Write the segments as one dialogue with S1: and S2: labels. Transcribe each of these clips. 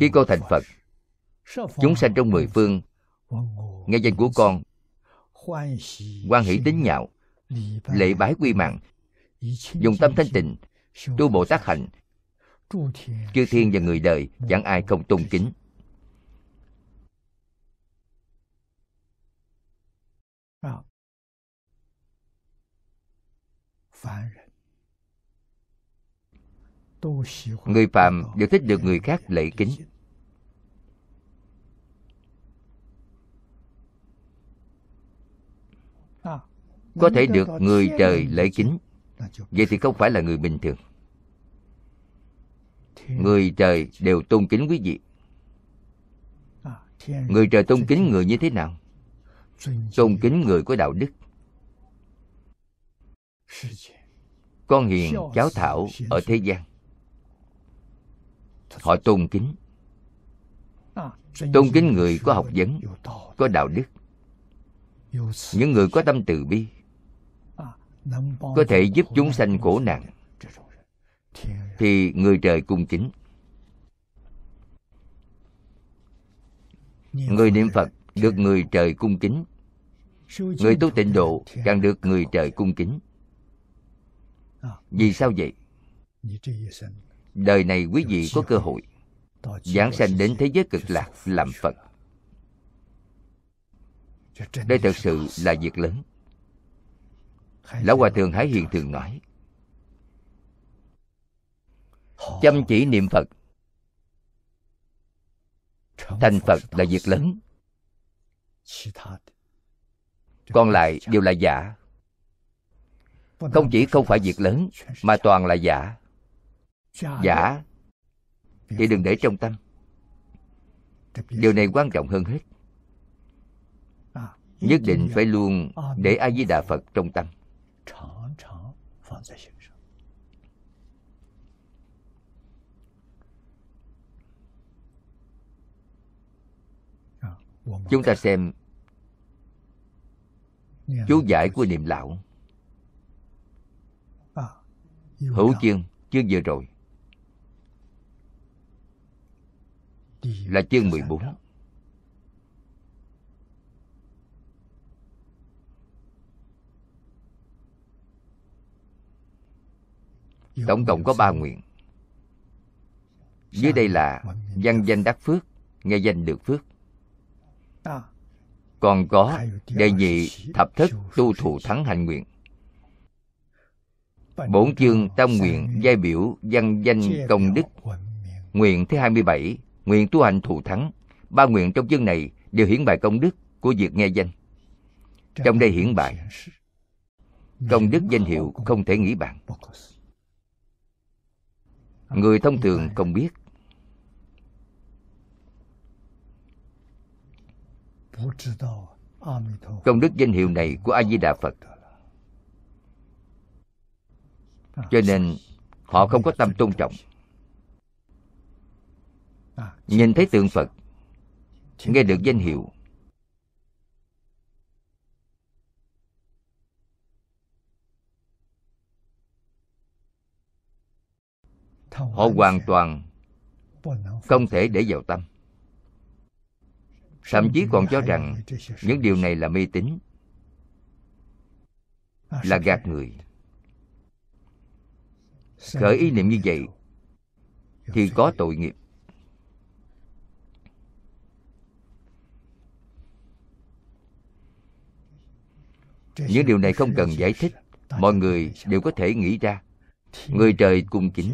S1: Khi con thành Phật Chúng sanh trong mười phương Nghe danh của con quan hỷ tính nhạo Lệ bái quy mạng Dùng tâm thanh tịnh Tu bộ tác hạnh Chư thiên và người đời Chẳng ai không tôn kính Người phạm đều thích được người khác lễ kính Có thể được người trời lễ kính Vậy thì không phải là người bình thường Người trời đều tôn kính quý vị Người trời tôn kính người như thế nào? Tôn kính người có đạo đức Con hiền cháu thảo ở thế gian họ tôn kính tôn kính người có học vấn có đạo đức những người có tâm từ bi có thể giúp chúng sanh khổ nạn thì người trời cung kính người niệm phật được người trời cung kính người tu tịnh độ càng được người trời cung kính vì sao vậy đời này quý vị có cơ hội giảng sanh đến thế giới cực lạc làm phật đây thật sự là việc lớn lão hòa thượng hải hiền thường nói chăm chỉ niệm phật thành phật là việc lớn còn lại đều là giả không chỉ không phải việc lớn mà toàn là giả giả dạ. thì đừng để trong tâm điều này quan trọng hơn hết à, nhất định phải luôn à, để a di đà phật trong tâm dạ, chúng ta xem chú giải của niệm lão à, hữu chương chương vừa rồi là chương 14 Tổng cộng có ba nguyện Dưới đây là Văn danh đắc phước Nghe danh được phước Còn có Đề nhị thập thất tu thụ thắng hạnh nguyện Bổn chương tam nguyện giai biểu văn danh công đức Nguyện thứ 27 nguyện tu hành thù thắng. Ba nguyện trong chương này đều hiển bài công đức của việc nghe danh. Trong đây hiển bài công đức danh hiệu không thể nghĩ bạn. Người thông thường không biết. Công đức danh hiệu này của A-di-đà Phật Cho nên họ không có tâm tôn trọng À, nhìn thấy tượng phật nghe được danh hiệu họ hoàn toàn không thể để vào tâm thậm chí còn cho rằng những điều này là mê tín à, là gạt người khởi ý niệm như vậy dạ, thì có tội nghiệp những điều này không cần giải thích mọi người đều có thể nghĩ ra người trời cung kính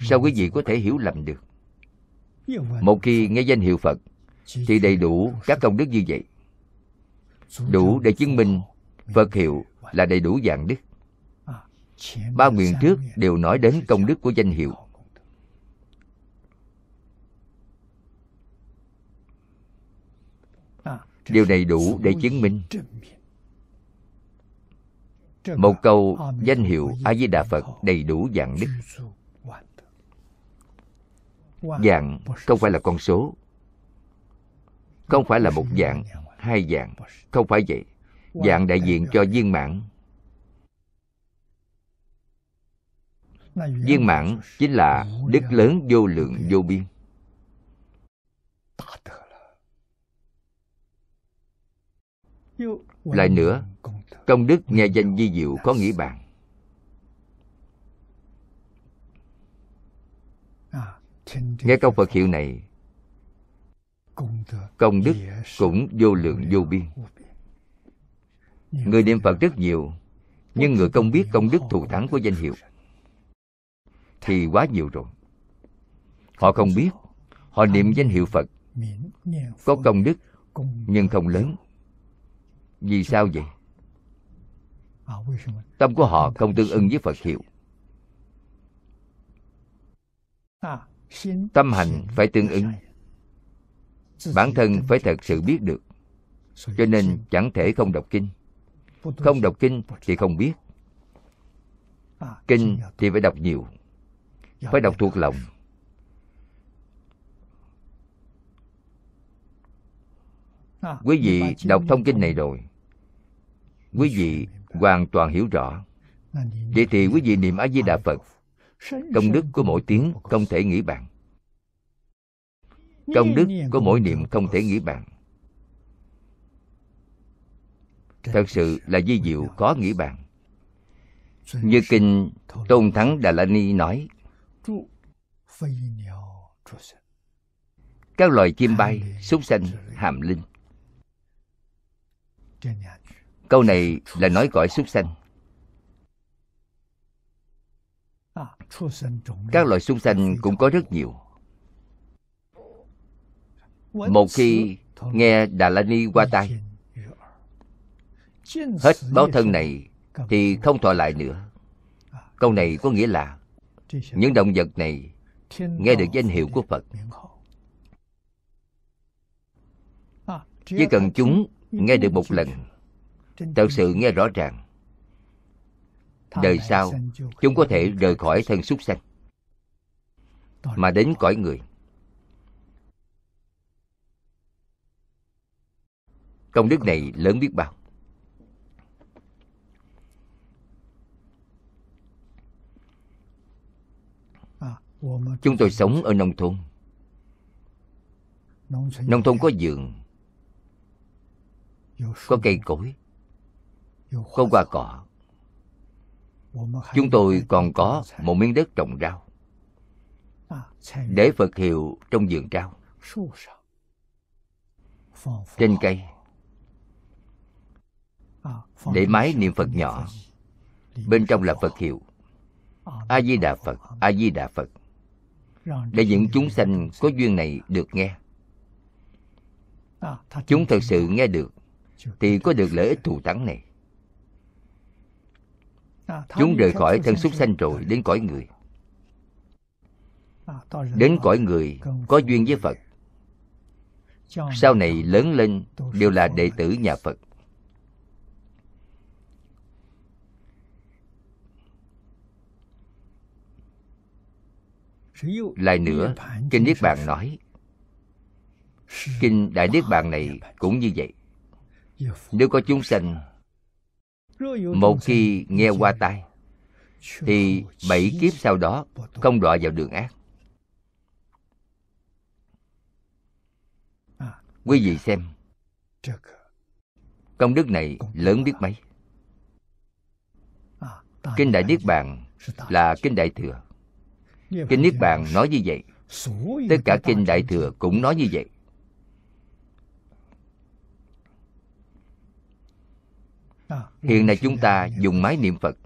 S1: sao quý vị có thể hiểu lầm được một khi nghe danh hiệu phật thì đầy đủ các công đức như vậy đủ để chứng minh phật hiệu là đầy đủ dạng đức ba nguyện trước đều nói đến công đức của danh hiệu điều này đủ để chứng minh một câu danh hiệu a di đà phật đầy đủ dạng đức dạng không phải là con số không phải là một dạng hai dạng không phải vậy dạng đại diện cho viên mãn viên mãn chính là đức lớn vô lượng vô biên Lại nữa, công đức nghe danh di diệu có nghĩa bàn Nghe câu Phật hiệu này, công đức cũng vô lượng vô biên. Người niệm Phật rất nhiều, nhưng người không biết công đức thù thắng của danh hiệu thì quá nhiều rồi. Họ không biết, họ niệm danh hiệu Phật, có công đức nhưng không lớn. Vì sao vậy? Tâm của họ không tương ưng với Phật hiệu Tâm hành phải tương ứng Bản thân phải thật sự biết được Cho nên chẳng thể không đọc kinh Không đọc kinh thì không biết Kinh thì phải đọc nhiều Phải đọc thuộc lòng Quý vị đọc thông kinh này rồi quý vị hoàn toàn hiểu rõ vậy thì quý vị niệm a di đà phật công đức của mỗi tiếng không thể nghĩ bạn công đức của mỗi niệm không thể nghĩ bạn thật sự là di diệu khó nghĩ bạn như kinh tôn thắng đà la ni nói các loài chim bay súc sanh hàm linh câu này là nói cõi xuất sanh các loại súc sanh cũng có rất nhiều một khi nghe đà la ni qua tai hết báo thân này thì không thọ lại nữa câu này có nghĩa là những động vật này nghe được danh hiệu của phật chỉ cần chúng nghe được một lần thật sự nghe rõ ràng đời sau chúng có thể rời khỏi thân súc sanh mà đến cõi người công đức này lớn biết bao à, chúng tôi sống ở nông thôn nông thôn có giường có cây cối không qua cỏ chúng tôi còn có một miếng đất trồng rau à, để phật hiệu trong vườn rau trên cây à, để máy niệm phật nhỏ bên trong là phật hiệu à, a di đà phật a di đà phật để những chúng sanh có duyên này được nghe chúng thật sự nghe được thì có được lợi ích thù thắng này Chúng rời khỏi thân súc sanh rồi đến cõi người Đến cõi người có duyên với Phật Sau này lớn lên đều là đệ tử nhà Phật Lại nữa, Kinh Niết Bàn nói Kinh Đại Niết Bàn này cũng như vậy Nếu có chúng sanh một khi nghe qua tai thì bảy kiếp sau đó không đọa vào đường ác quý vị xem công đức này lớn biết mấy kinh đại niết bàn là kinh đại thừa kinh niết bàn nói như vậy tất cả kinh đại thừa cũng nói như vậy hiện nay chúng ta dùng máy niệm phật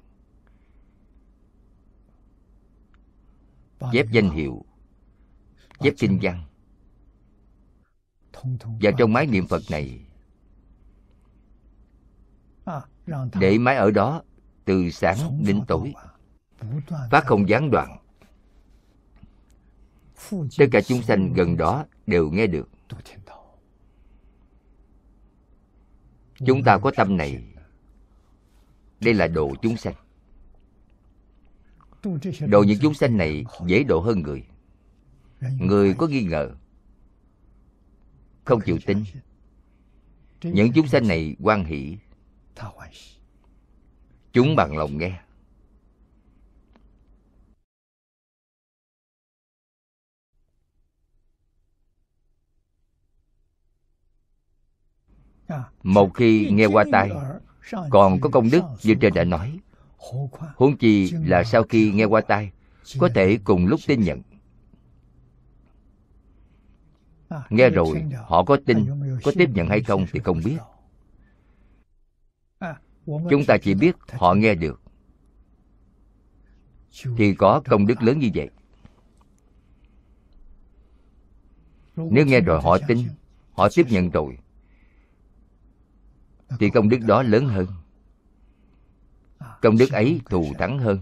S1: chép danh hiệu chép kinh văn và trong máy niệm phật này để máy ở đó từ sáng đến tối phát không gián đoạn tất cả chúng sanh gần đó đều nghe được chúng ta có tâm này đây là đồ chúng sanh Đồ những chúng sanh này dễ độ hơn người Người có nghi ngờ Không chịu tin Những chúng sanh này quan hỷ Chúng bằng lòng nghe Một khi nghe qua tai còn có công đức như trên đã nói huống chi là sau khi nghe qua tai có thể cùng lúc tin nhận à, nghe rồi họ có tin có tiếp nhận hay không thì không biết chúng ta chỉ biết họ nghe được thì có công đức lớn như vậy nếu nghe rồi họ tin họ tiếp nhận rồi thì công đức đó lớn hơn công đức ấy thù thắng hơn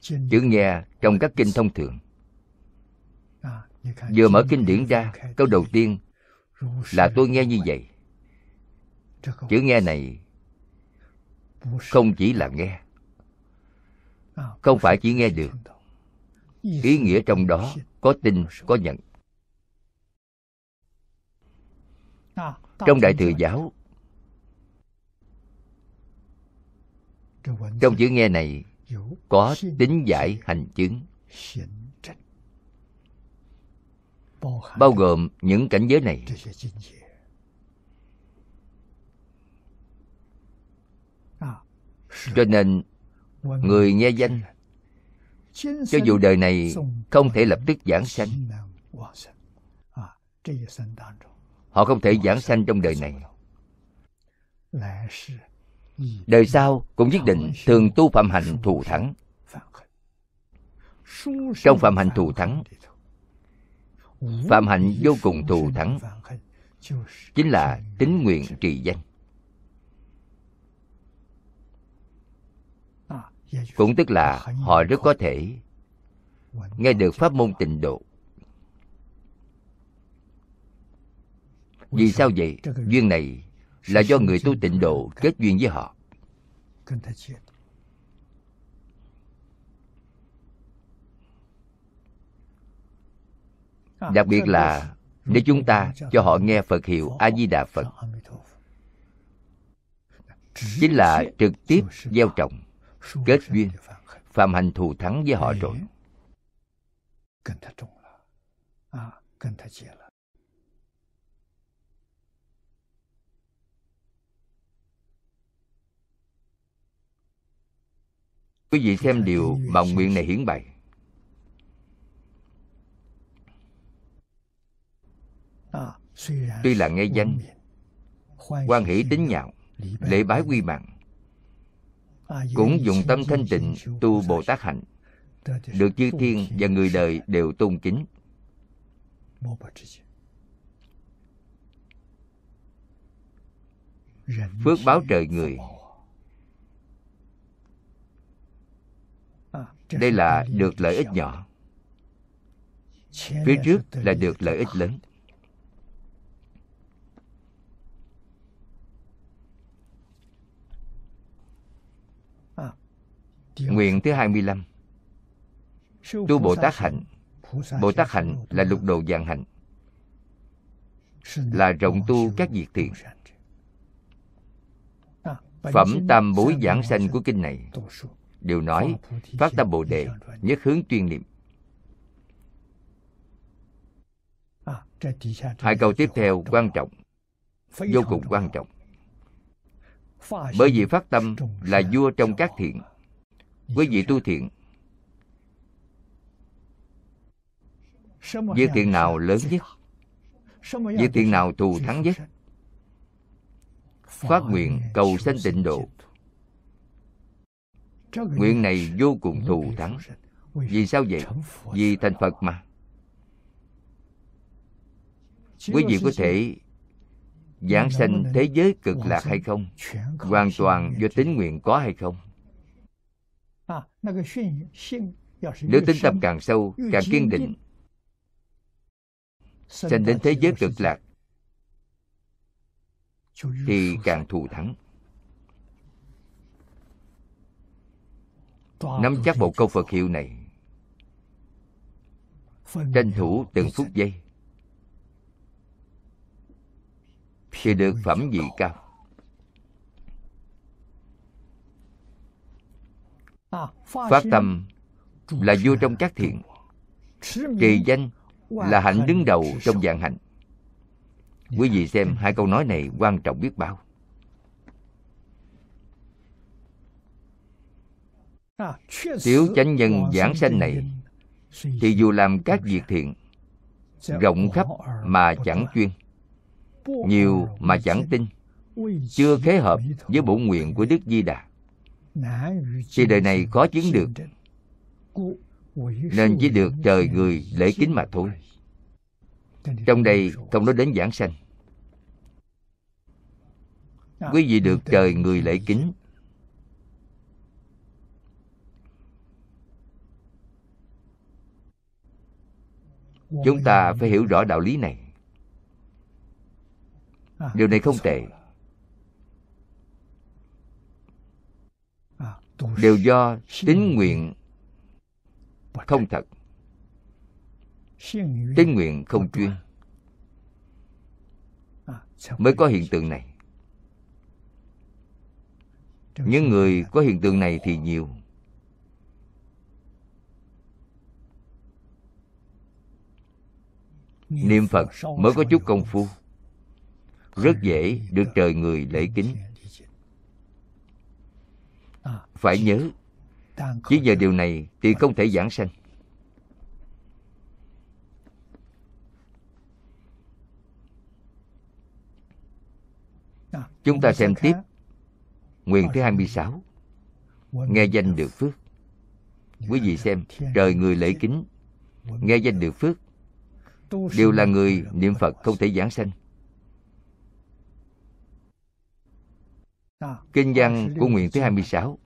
S1: chữ nghe trong các kinh thông thường vừa mở kinh điển ra câu đầu tiên là tôi nghe như vậy chữ nghe này không chỉ là nghe không phải chỉ nghe được ý nghĩa trong đó có tin có nhận trong đại thừa giáo trong chữ nghe này có tính giải hành chứng bao gồm những cảnh giới này à, cho nên người nghe danh cho dù đời này không thể lập tức giảng sanh Họ không thể giảng sanh trong đời này Đời sau cũng nhất định thường tu phạm hành thù thắng Trong phạm hành thù thắng Phạm hạnh vô cùng thù thắng Chính là tính nguyện trì danh Cũng tức là họ rất có thể Nghe được pháp môn tịnh độ Vì sao vậy? Duyên này là do người tu tịnh độ kết duyên với họ. Đặc biệt là để chúng ta cho họ nghe Phật hiệu A-di-đà Phật chính là trực tiếp gieo trồng kết duyên phạm hành thù thắng với họ rồi quý vị xem điều mà nguyện này hiển bày tuy là nghe danh quan hỷ tính nhạo lễ bái quy mạng cũng dùng tâm thanh tịnh tu bồ tát hạnh
S2: được chư thiên
S1: và người đời đều tôn kính phước báo trời người đây là được lợi ích nhỏ phía trước là được lợi ích lớn Nguyện thứ 25 Tu Bồ Tát Hạnh Bồ Tát Hạnh là lục đồ dạng hạnh Là rộng tu các việc thiện Phẩm tam bối giảng sanh của kinh này đều nói phát tâm Bồ Đề, nhất hướng tuyên niệm. Hai câu tiếp theo quan trọng, vô cùng quan trọng. Bởi vì phát tâm là vua trong các thiện, quý vị tu thiện. Việc thiện nào lớn nhất? Việc thiện nào thù thắng nhất? Phát nguyện cầu sanh tịnh độ Nguyện này vô cùng thù thắng Vì sao vậy? Vì thành Phật mà Quý vị có thể Giảng sanh thế giới cực lạc hay không? Hoàn toàn do tính nguyện có hay không? À, Nếu tính tâm càng sâu, càng kiên định Sanh đến thế giới cực lạc Thì càng thù thắng nắm chắc một câu phật hiệu này tranh thủ từng phút giây thì được phẩm vị cao à, phát tâm là vua trong các thiện kỳ danh là hạnh đứng đầu trong dạng hạnh dạ. quý vị xem hai câu nói này quan trọng biết bao Tiểu chánh nhân giảng sanh này Thì dù làm các việc thiện Rộng khắp mà chẳng chuyên Nhiều mà chẳng tin Chưa khế hợp với bổ nguyện của Đức Di Đà Thì đời này khó chứng được Nên chỉ được trời người lễ kính mà thôi Trong đây không nói đến giảng sanh Quý vị được trời người lễ kính chúng ta phải hiểu rõ đạo lý này điều này không tệ đều do tín nguyện không thật tín nguyện không chuyên mới có hiện tượng này những người có hiện tượng này thì nhiều niệm phật mới có chút công phu rất dễ được trời người lễ kính phải nhớ chỉ giờ điều này thì không thể giảng sanh Chúng ta xem tiếp Nguyện thứ 26 Nghe danh được phước Quý vị xem Trời người lễ kính Nghe danh được phước đều là người niệm phật không thể giảng sanh kinh văn của nguyện thứ 26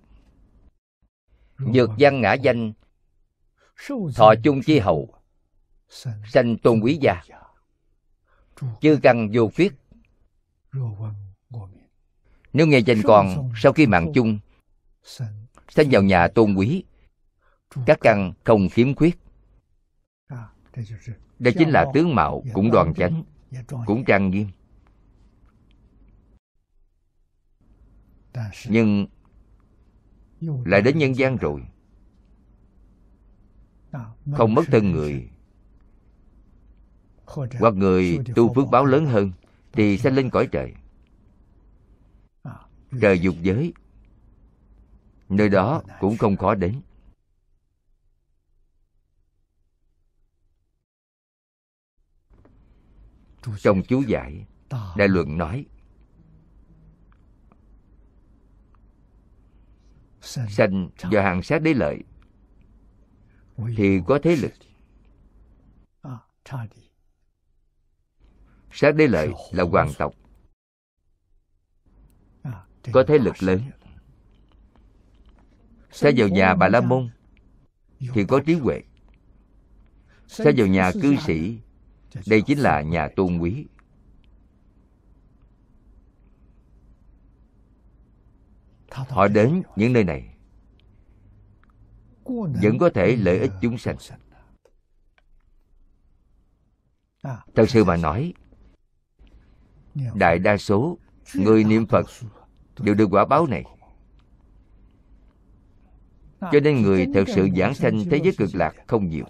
S1: dược văn ngã danh thọ chung chi hậu sanh tôn quý gia chư căn vô khuyết nếu nghe danh còn sau khi mạng chung sanh vào nhà tôn quý các căn không khiếm khuyết đây chính là tướng mạo cũng đoàn chánh Cũng trang nghiêm Nhưng Lại đến nhân gian rồi Không mất thân người Hoặc người tu phước báo lớn hơn Thì sẽ lên cõi trời à, Trời dục giới Nơi đó cũng không khó đến trong chú giải đại luận nói sanh do hàng sát đế lợi thì có thế lực sát à, đế lợi là hoàng tộc à, có thế lực lớn sẽ vào nhà bà la môn thì có trí huệ sẽ vào nhà cư sĩ đây chính là nhà tôn quý họ đến những nơi này vẫn có thể lợi ích chúng sanh thật sự mà nói đại đa số người niệm phật đều được quả báo này cho nên người thật sự giảng sanh thế giới cực lạc không nhiều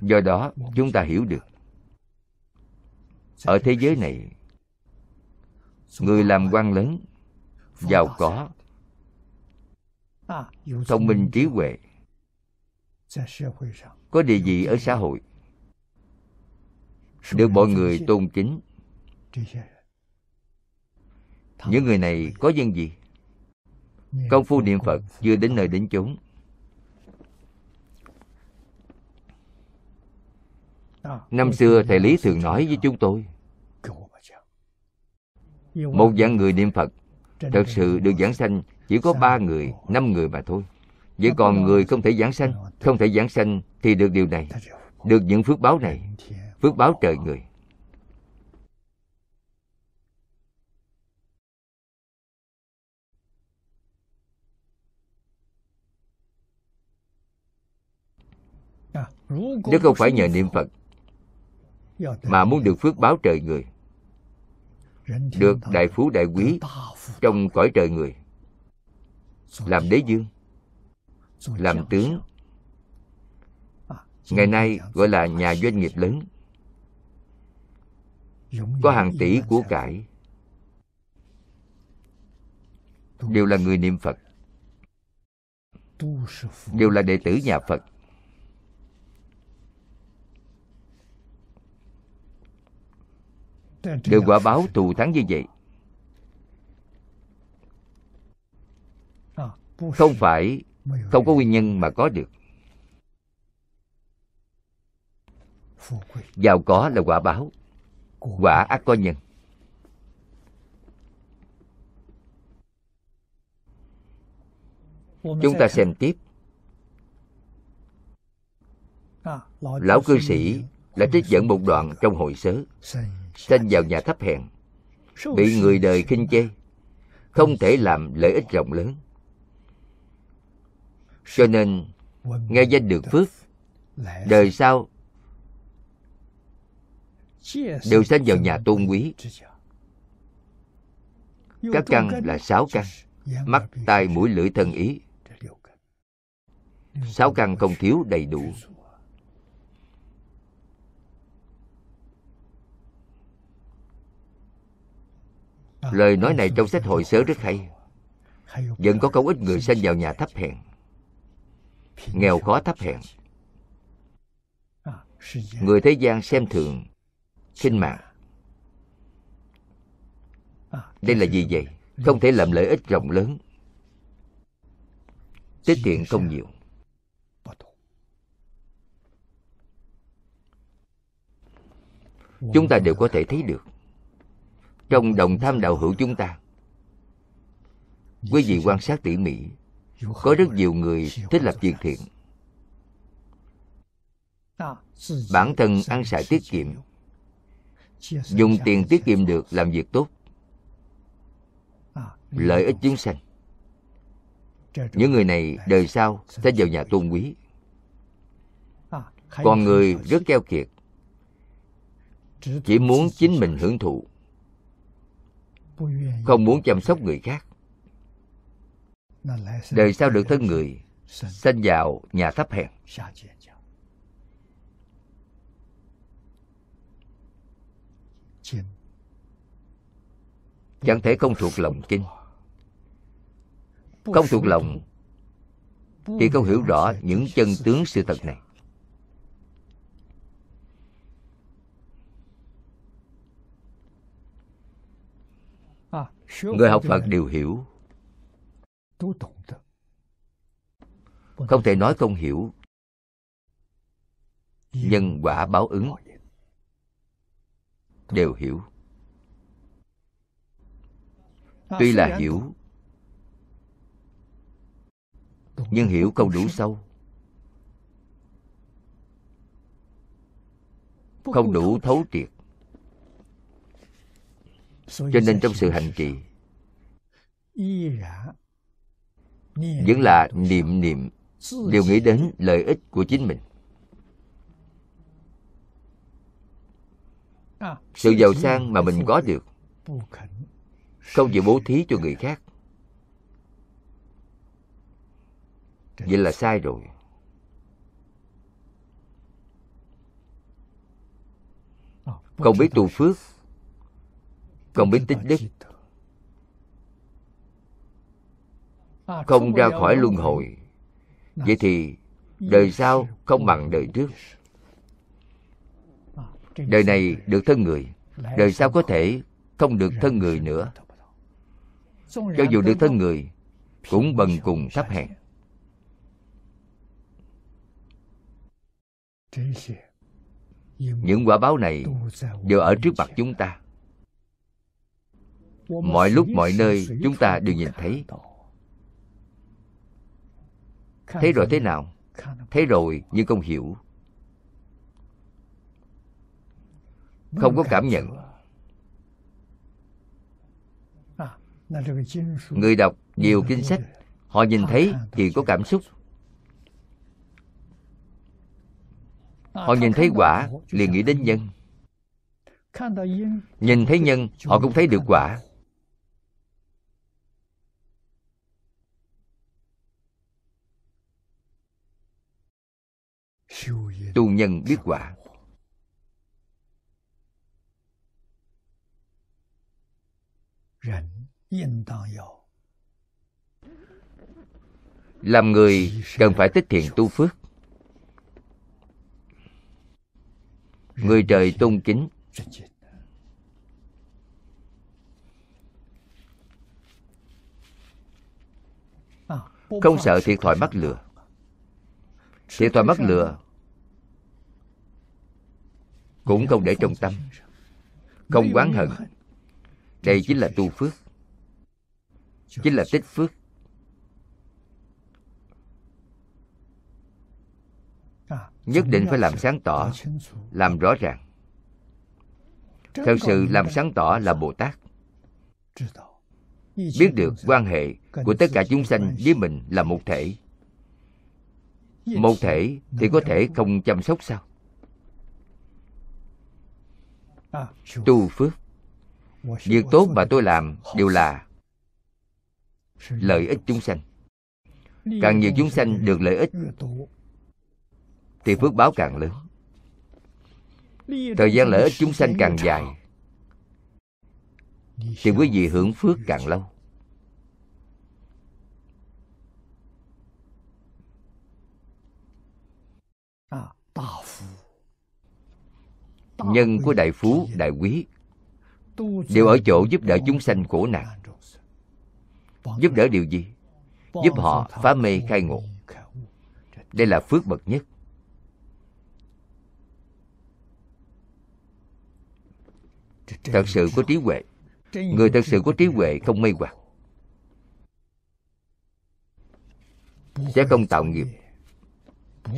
S1: do đó chúng ta hiểu được ở thế giới này người làm quan lớn giàu có thông minh trí huệ có địa vị ở xã hội được mọi người tôn kính những người này có dân gì công phu niệm phật chưa đến nơi đến chốn năm xưa thầy lý thường nói với chúng tôi một dạng người niệm phật thật sự được giảng sanh chỉ có ba người năm người mà thôi vậy còn người không thể giảng sanh không thể giảng sanh thì được điều này được những phước báo này phước báo trời người nếu không phải nhờ niệm phật mà muốn được phước báo trời người được đại phú đại quý trong cõi trời người làm đế dương làm tướng ngày nay gọi là nhà doanh nghiệp lớn có hàng tỷ của cải đều là người niệm phật đều là đệ tử nhà phật để quả báo thù thắng như vậy không phải không có nguyên nhân mà có được giàu có là quả báo quả ác có nhân chúng ta xem tiếp lão cư sĩ lại trích dẫn một đoạn trong hồi sớ sanh vào nhà thấp hèn bị người đời khinh chê
S2: không thể làm lợi
S1: ích rộng lớn cho nên nghe danh được phước đời sau đều sanh vào nhà tôn quý
S2: các căn là
S1: sáu căn mắt tai mũi lưỡi thân ý sáu căn không thiếu đầy đủ À, lời nói này trong sách hội sớ rất hay vẫn có không ít người sinh vào nhà thấp hèn nghèo khó thấp hèn à, người thế gian xem thường khinh mạng à, đây là gì vậy không thể làm lợi ích rộng lớn tiết thiện không nhiều chúng ta đều có thể thấy được trong đồng tham đạo hữu chúng ta quý vị quan sát tỉ mỉ có rất nhiều người thích lập việc thiện bản thân ăn xài tiết kiệm dùng tiền tiết kiệm được làm việc tốt lợi ích chúng sanh những người này đời sau sẽ vào nhà tôn quý còn người rất keo kiệt chỉ muốn chính mình hưởng thụ không muốn chăm sóc người khác đời sau được thân người sinh vào nhà thấp hèn chẳng thể không thuộc lòng kinh không thuộc lòng thì không hiểu rõ những chân tướng sự thật này người học phật đều hiểu không thể nói không hiểu nhân quả báo ứng đều hiểu tuy là hiểu nhưng hiểu không đủ sâu không đủ thấu triệt cho nên trong sự hành trì vẫn là niệm niệm đều nghĩ đến lợi ích của chính mình à, sự giàu sang mà mình có được không chịu bố thí cho người khác vậy là sai rồi ờ, không biết tu phước không biết tích đức
S2: không ra khỏi luân hồi
S1: vậy thì đời sau không bằng đời trước đời này được thân người đời sau có thể không được thân người nữa cho dù được thân người cũng bần cùng thấp hèn những quả báo này đều ở trước mặt chúng ta mọi lúc mọi nơi chúng ta đều nhìn thấy thấy rồi thế nào thấy rồi nhưng không hiểu không có cảm nhận à, người đọc nhiều kinh sách họ nhìn thấy thì có cảm xúc à, họ nhìn thấy quả liền nghĩ đến nhân nhìn thấy nhân họ cũng thấy được quả tu nhân biết quả làm người cần phải tích thiện tu phước người trời tôn kính không sợ thiệt thòi mắc lừa thiệt thòi mắc lừa cũng không để trong tâm không oán hận đây chính là tu phước chính là tích phước
S2: nhất định phải làm
S1: sáng tỏ làm rõ ràng thật sự làm sáng tỏ là bồ tát biết được quan hệ của tất cả chúng sanh với mình là một thể
S2: một thể
S1: thì có thể không chăm sóc sao tu phước việc tốt mà tôi làm đều là lợi ích chúng sanh càng nhiều chúng sanh được lợi ích thì phước báo càng lớn thời gian lợi ích chúng sanh càng dài thì quý vị hưởng phước càng lâu à, nhân của đại phú đại quý đều ở chỗ giúp đỡ chúng sanh khổ nạn giúp đỡ điều gì giúp họ phá mê khai ngộ đây là phước bậc nhất thật sự có trí huệ người thật sự có trí huệ không mê hoặc sẽ không tạo nghiệp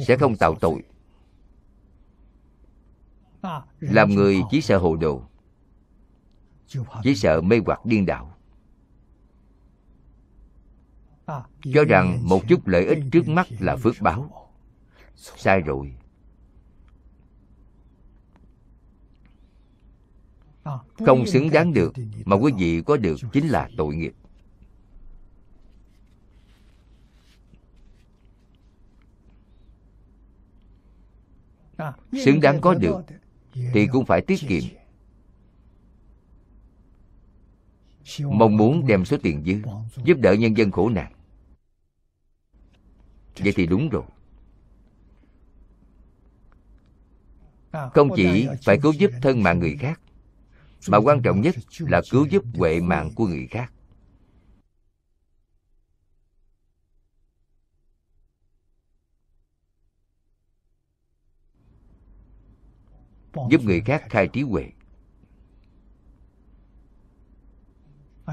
S1: sẽ không tạo tội làm người chỉ sợ hồ đồ chỉ sợ mê hoặc điên đạo cho rằng một chút lợi ích trước mắt là phước báo sai rồi không xứng đáng được mà quý vị có được chính là tội nghiệp xứng đáng có được thì cũng phải tiết kiệm mong muốn đem số tiền dư giúp đỡ nhân dân khổ nạn vậy thì đúng rồi không chỉ phải cứu giúp thân mạng người khác mà quan trọng nhất là cứu giúp huệ mạng của người khác giúp người khác khai trí huệ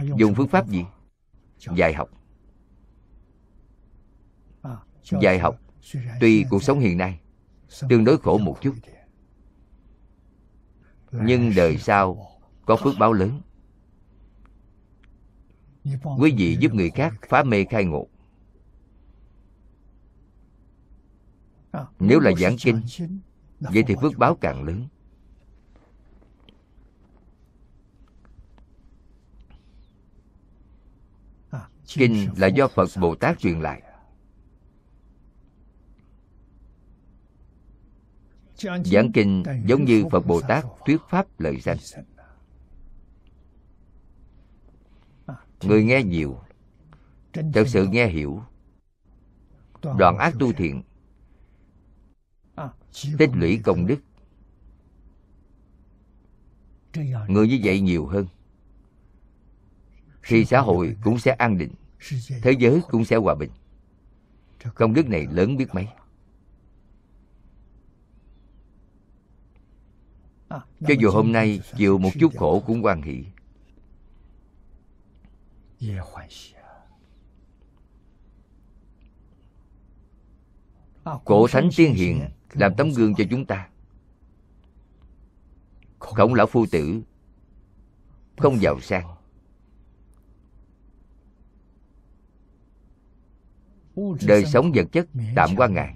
S1: dùng phương pháp gì dạy học à, dạy học tuy cuộc sống hiện nay tương đối khổ một chút nhưng đời sau có phước báo lớn quý vị giúp người khác phá mê khai ngộ à, nếu là giảng kinh vậy thì phước báo càng lớn à, kinh là do phật bồ tát truyền lại giảng kinh giống như phật bồ tát thuyết pháp lời danh à, à, người nghe nhiều thật sự nghe hiểu đoạn ác tu thiện tích lũy công đức người như vậy nhiều hơn thì xã hội cũng sẽ an định thế giới cũng sẽ hòa bình công đức này lớn biết mấy à, cho dù hôm nay chịu một chút khổ cũng quan hỷ à, cổ thánh tiên hiền làm tấm gương cho chúng ta khổng lão phu tử không giàu sang đời sống vật chất tạm qua ngày.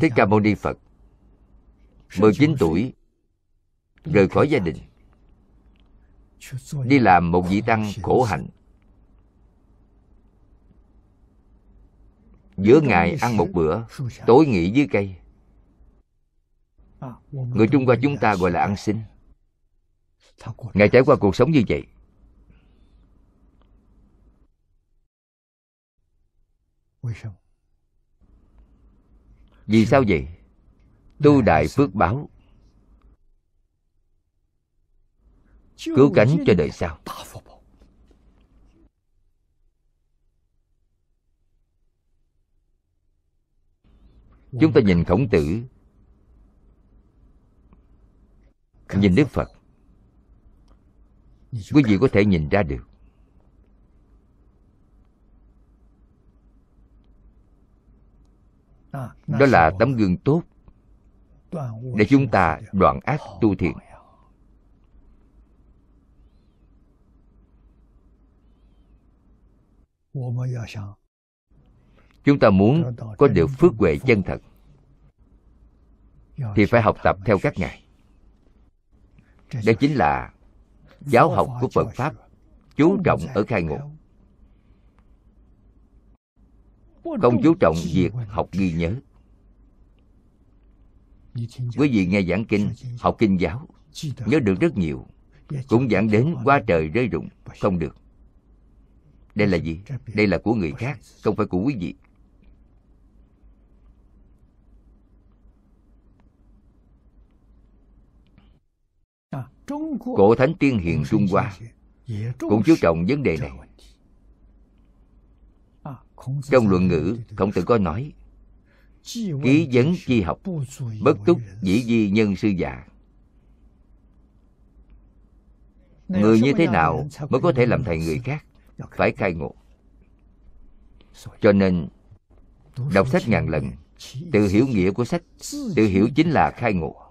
S1: thích ca mâu ni phật 19 tuổi rời khỏi gia đình đi làm một vị tăng khổ hạnh giữa ngày ăn một bữa tối nghỉ dưới cây người trung hoa chúng ta gọi là ăn xin ngài trải qua cuộc sống như vậy vì sao vậy tu đại phước báo cứu cánh cho đời sau chúng ta nhìn khổng tử nhìn đức phật quý vị có thể nhìn ra được đó là tấm gương tốt để chúng ta đoạn ác tu thiện chúng ta muốn có được phước huệ chân thật thì phải học tập theo các ngài Đây chính là giáo học của phật pháp chú trọng ở khai ngộ không chú trọng việc học ghi nhớ quý vị nghe giảng kinh học kinh giáo nhớ được rất nhiều cũng giảng đến qua trời rơi rụng không được đây là gì đây là của người khác không phải của quý vị cổ thánh tiên hiền trung hoa cũng chú trọng vấn đề này trong luận ngữ khổng tử có nói ký vấn chi học bất túc dĩ di nhân sư giả người như thế nào mới có thể làm thầy người khác phải khai ngộ cho nên đọc sách ngàn lần tự hiểu nghĩa của sách tự hiểu chính là khai ngộ